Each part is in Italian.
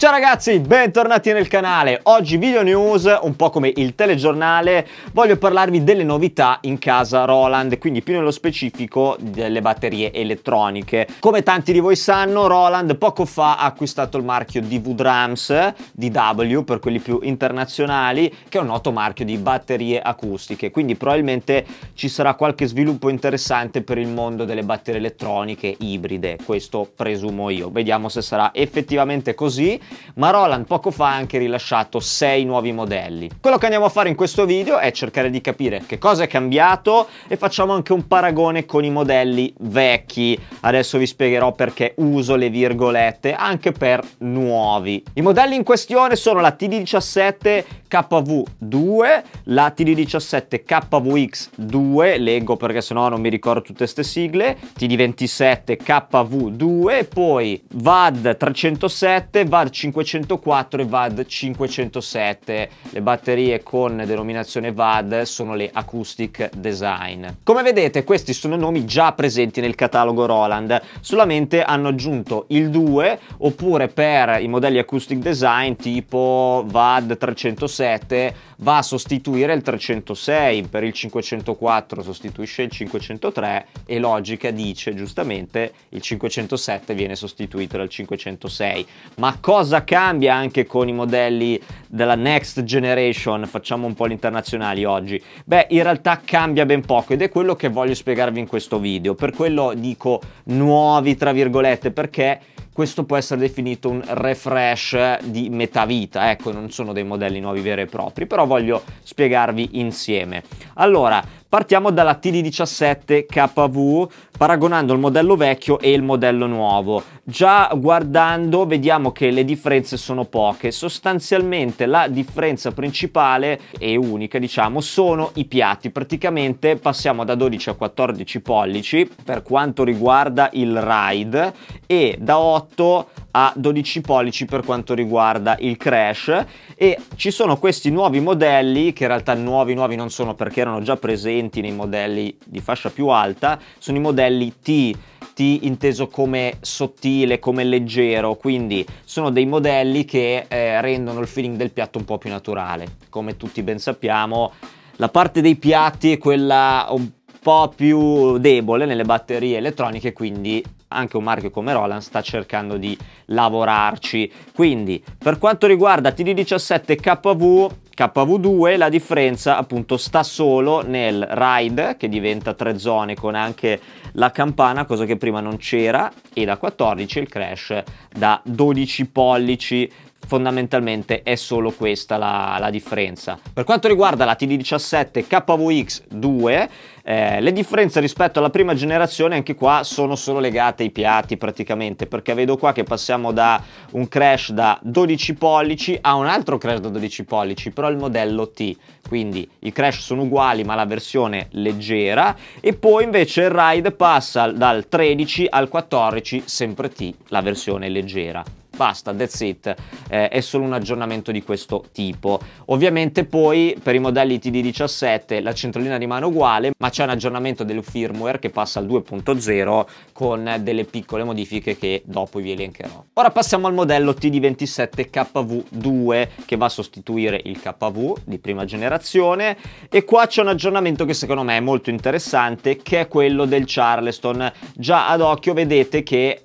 Ciao ragazzi, bentornati nel canale. Oggi video news, un po' come il telegiornale, voglio parlarvi delle novità in casa Roland, quindi più nello specifico delle batterie elettroniche. Come tanti di voi sanno, Roland poco fa ha acquistato il marchio DV Drums, DW per quelli più internazionali, che è un noto marchio di batterie acustiche, quindi probabilmente ci sarà qualche sviluppo interessante per il mondo delle batterie elettroniche ibride, questo presumo io. Vediamo se sarà effettivamente così ma Roland poco fa ha anche rilasciato 6 nuovi modelli. Quello che andiamo a fare in questo video è cercare di capire che cosa è cambiato e facciamo anche un paragone con i modelli vecchi. Adesso vi spiegherò perché uso le virgolette anche per nuovi. I modelli in questione sono la TD17 KV2, la TD17 KVX2, leggo perché sennò non mi ricordo tutte queste sigle, TD27 KV2, poi VAD 307, VAD 504 e VAD 507. Le batterie con denominazione VAD sono le Acoustic Design. Come vedete questi sono nomi già presenti nel catalogo Roland, solamente hanno aggiunto il 2 oppure per i modelli Acoustic Design tipo VAD 307 va a sostituire il 306, per il 504 sostituisce il 503 e Logica dice giustamente il 507 viene sostituito dal 506. Ma cosa cambia anche con i modelli della next generation? Facciamo un po' gli internazionali oggi. Beh, in realtà cambia ben poco ed è quello che voglio spiegarvi in questo video. Per quello dico nuovi, tra virgolette, perché questo può essere definito un refresh di metà vita, ecco non sono dei modelli nuovi veri e propri, però voglio spiegarvi insieme. Allora, Partiamo dalla TD17 KV paragonando il modello vecchio e il modello nuovo. Già guardando vediamo che le differenze sono poche, sostanzialmente la differenza principale e unica diciamo sono i piatti, praticamente passiamo da 12 a 14 pollici per quanto riguarda il ride e da 8 a 12 pollici per quanto riguarda il crash e ci sono questi nuovi modelli che in realtà nuovi nuovi non sono perché erano già presenti nei modelli di fascia più alta sono i modelli T T inteso come sottile come leggero quindi sono dei modelli che eh, rendono il feeling del piatto un po' più naturale come tutti ben sappiamo la parte dei piatti è quella un po' più debole nelle batterie elettroniche quindi anche un marchio come Roland sta cercando di lavorarci. Quindi per quanto riguarda TD17 KV, KV2 la differenza appunto sta solo nel ride che diventa tre zone con anche la campana cosa che prima non c'era e da 14 il crash da 12 pollici fondamentalmente è solo questa la, la differenza. Per quanto riguarda la TD17 KVX2, eh, le differenze rispetto alla prima generazione anche qua sono solo legate ai piatti praticamente, perché vedo qua che passiamo da un crash da 12 pollici a un altro crash da 12 pollici, però il modello T, quindi i crash sono uguali ma la versione leggera e poi invece il ride passa dal 13 al 14 sempre T, la versione leggera basta, that's it, eh, è solo un aggiornamento di questo tipo. Ovviamente poi per i modelli TD17 la centralina rimane uguale, ma c'è un aggiornamento del firmware che passa al 2.0 con delle piccole modifiche che dopo vi elencherò. Ora passiamo al modello TD27 KV2 che va a sostituire il KV di prima generazione e qua c'è un aggiornamento che secondo me è molto interessante che è quello del Charleston. Già ad occhio vedete che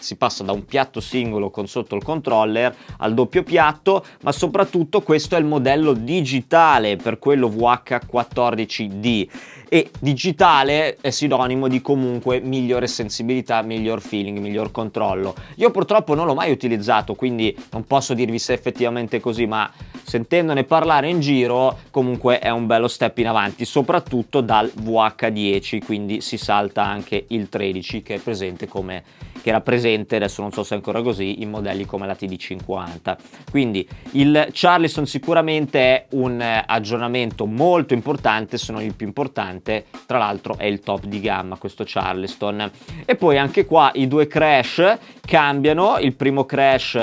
si passa da un piatto singolo con sotto il controller al doppio piatto, ma soprattutto questo è il modello digitale per quello VH14D e digitale è sinonimo di comunque migliore sensibilità, miglior feeling, miglior controllo. Io purtroppo non l'ho mai utilizzato, quindi non posso dirvi se è effettivamente così, ma sentendone parlare in giro comunque è un bello step in avanti soprattutto dal VH10 quindi si salta anche il 13 che è presente come che era presente adesso non so se è ancora così in modelli come la TD50 quindi il Charleston sicuramente è un eh, aggiornamento molto importante se non il più importante tra l'altro è il top di gamma questo Charleston e poi anche qua i due crash cambiano il primo crash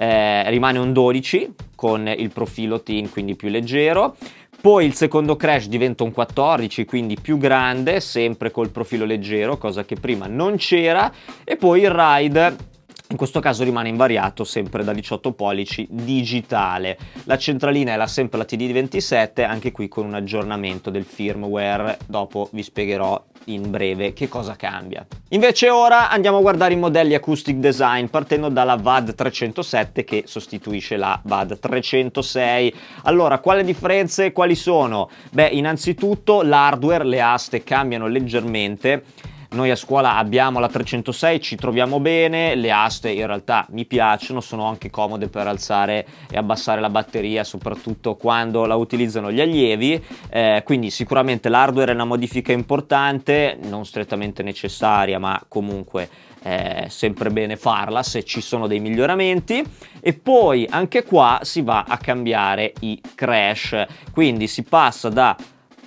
eh, rimane un 12 con il profilo teen, quindi più leggero. Poi il secondo crash diventa un 14, quindi più grande, sempre col profilo leggero, cosa che prima non c'era. E poi il ride in questo caso rimane invariato sempre da 18 pollici digitale. La centralina è la, sempre la TD27, anche qui con un aggiornamento del firmware, dopo vi spiegherò in breve che cosa cambia. Invece ora andiamo a guardare i modelli acoustic design partendo dalla VAD 307 che sostituisce la VAD 306. Allora, quali differenze quali sono? Beh, innanzitutto l'hardware, le aste cambiano leggermente noi a scuola abbiamo la 306, ci troviamo bene, le aste in realtà mi piacciono, sono anche comode per alzare e abbassare la batteria, soprattutto quando la utilizzano gli allievi, eh, quindi sicuramente l'hardware è una modifica importante, non strettamente necessaria, ma comunque eh, sempre bene farla se ci sono dei miglioramenti e poi anche qua si va a cambiare i crash quindi si passa da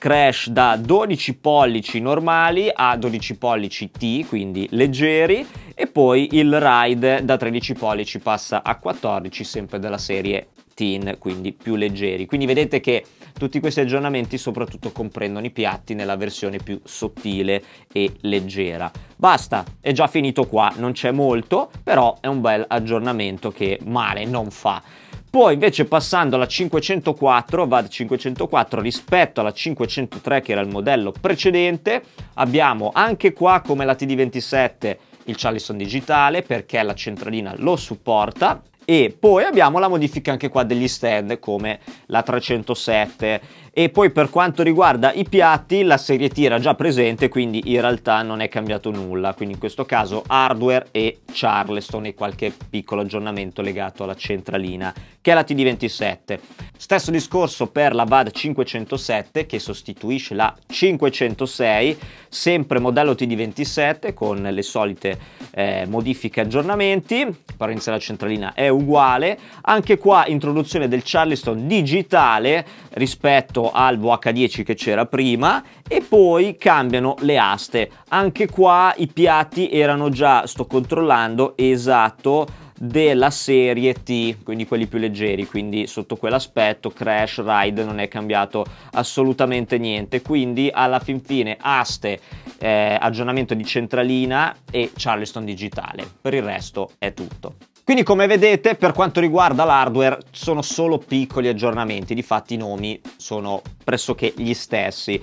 crash da 12 pollici normali a 12 pollici T, quindi leggeri, e poi il ride da 13 pollici passa a 14, sempre della serie Teen, quindi più leggeri. Quindi vedete che tutti questi aggiornamenti soprattutto comprendono i piatti nella versione più sottile e leggera. Basta, è già finito qua, non c'è molto, però è un bel aggiornamento che male non fa. Poi invece passando alla 504, VAD 504 rispetto alla 503 che era il modello precedente, abbiamo anche qua come la TD27 il Charleston digitale perché la centralina lo supporta e poi abbiamo la modifica anche qua degli stand come la 307 e poi per quanto riguarda i piatti la serie T era già presente quindi in realtà non è cambiato nulla quindi in questo caso hardware e Charleston e qualche piccolo aggiornamento legato alla centralina che è la TD27 stesso discorso per la VAD 507 che sostituisce la 506 sempre modello TD27 con le solite eh, modifiche e aggiornamenti apparenza della centralina è uguale anche qua introduzione del Charleston digitale rispetto rispetto al VH10 che c'era prima e poi cambiano le aste. Anche qua i piatti erano già, sto controllando, esatto, della serie T, quindi quelli più leggeri, quindi sotto quell'aspetto Crash Ride non è cambiato assolutamente niente, quindi alla fin fine aste, eh, aggiornamento di centralina e Charleston digitale, per il resto è tutto. Quindi come vedete per quanto riguarda l'hardware sono solo piccoli aggiornamenti, di fatti i nomi sono pressoché gli stessi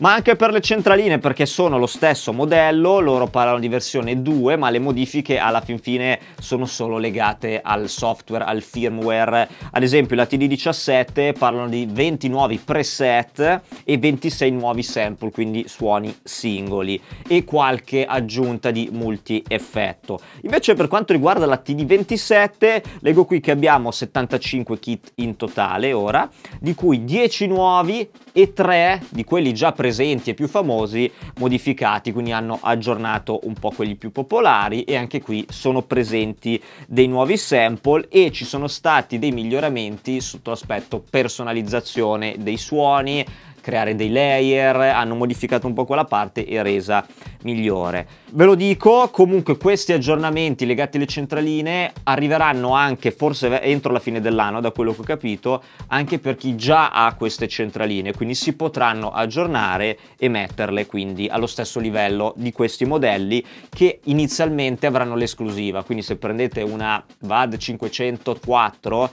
ma anche per le centraline perché sono lo stesso modello, loro parlano di versione 2, ma le modifiche alla fin fine sono solo legate al software, al firmware. Ad esempio la TD17 parlano di 20 nuovi preset e 26 nuovi sample, quindi suoni singoli e qualche aggiunta di multi-effetto. Invece per quanto riguarda la TD27, leggo qui che abbiamo 75 kit in totale ora, di cui 10 nuovi e 3 di quelli già presenti presenti e più famosi modificati, quindi hanno aggiornato un po' quelli più popolari e anche qui sono presenti dei nuovi sample e ci sono stati dei miglioramenti sotto l'aspetto personalizzazione dei suoni, creare dei layer, hanno modificato un po' quella parte e resa migliore. Ve lo dico, comunque questi aggiornamenti legati alle centraline arriveranno anche forse entro la fine dell'anno, da quello che ho capito, anche per chi già ha queste centraline, quindi si potranno aggiornare e metterle quindi allo stesso livello di questi modelli che inizialmente avranno l'esclusiva, quindi se prendete una VAD 504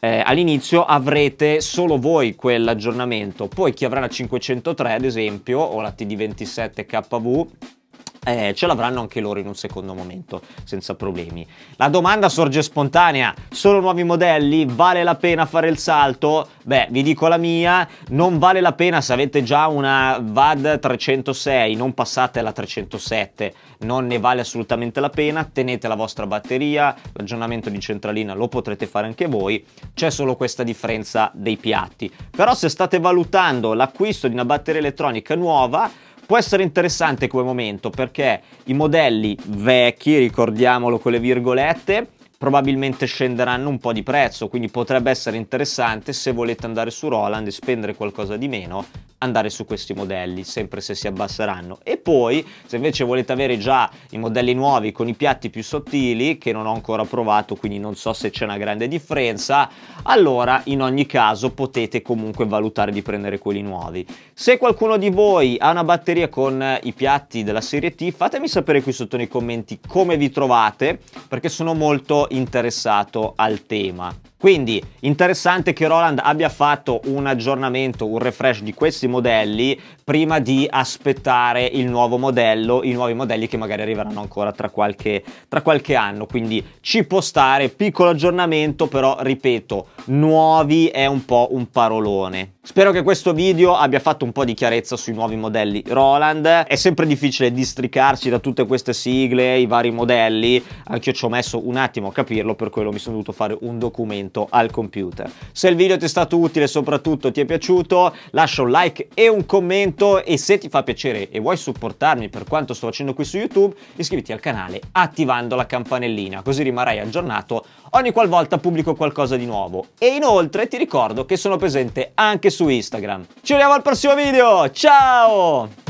eh, all'inizio avrete solo voi quell'aggiornamento, poi chi avrà la 503 ad esempio o la TD27KV eh, ce l'avranno anche loro in un secondo momento, senza problemi. La domanda sorge spontanea, sono nuovi modelli? Vale la pena fare il salto? Beh, vi dico la mia, non vale la pena se avete già una VAD 306, non passate alla 307, non ne vale assolutamente la pena, tenete la vostra batteria, l'aggiornamento di centralina lo potrete fare anche voi, c'è solo questa differenza dei piatti. Però se state valutando l'acquisto di una batteria elettronica nuova, Può essere interessante come momento perché i modelli vecchi, ricordiamolo con le virgolette, probabilmente scenderanno un po' di prezzo, quindi potrebbe essere interessante se volete andare su Roland e spendere qualcosa di meno, andare su questi modelli, sempre se si abbasseranno. E poi, se invece volete avere già i modelli nuovi con i piatti più sottili, che non ho ancora provato, quindi non so se c'è una grande differenza, allora in ogni caso potete comunque valutare di prendere quelli nuovi. Se qualcuno di voi ha una batteria con eh, i piatti della serie T, fatemi sapere qui sotto nei commenti come vi trovate, perché sono molto interessato al tema. Quindi interessante che Roland abbia fatto un aggiornamento, un refresh di questi modelli prima di aspettare il nuovo modello, i nuovi modelli che magari arriveranno ancora tra qualche, tra qualche anno. Quindi ci può stare, piccolo aggiornamento, però ripeto, nuovi è un po' un parolone. Spero che questo video abbia fatto un po' di chiarezza sui nuovi modelli Roland. È sempre difficile districarsi da tutte queste sigle, i vari modelli. Anch'io ci ho messo un attimo a capirlo, per quello mi sono dovuto fare un documento appuntamento al computer. Se il video ti è stato utile e soprattutto ti è piaciuto, lascia un like e un commento e se ti fa piacere e vuoi supportarmi per quanto sto facendo qui su YouTube, iscriviti al canale attivando la campanellina, così rimarrai aggiornato ogni qualvolta pubblico qualcosa di nuovo. E inoltre ti ricordo che sono presente anche su Instagram. Ci vediamo al prossimo video, ciao!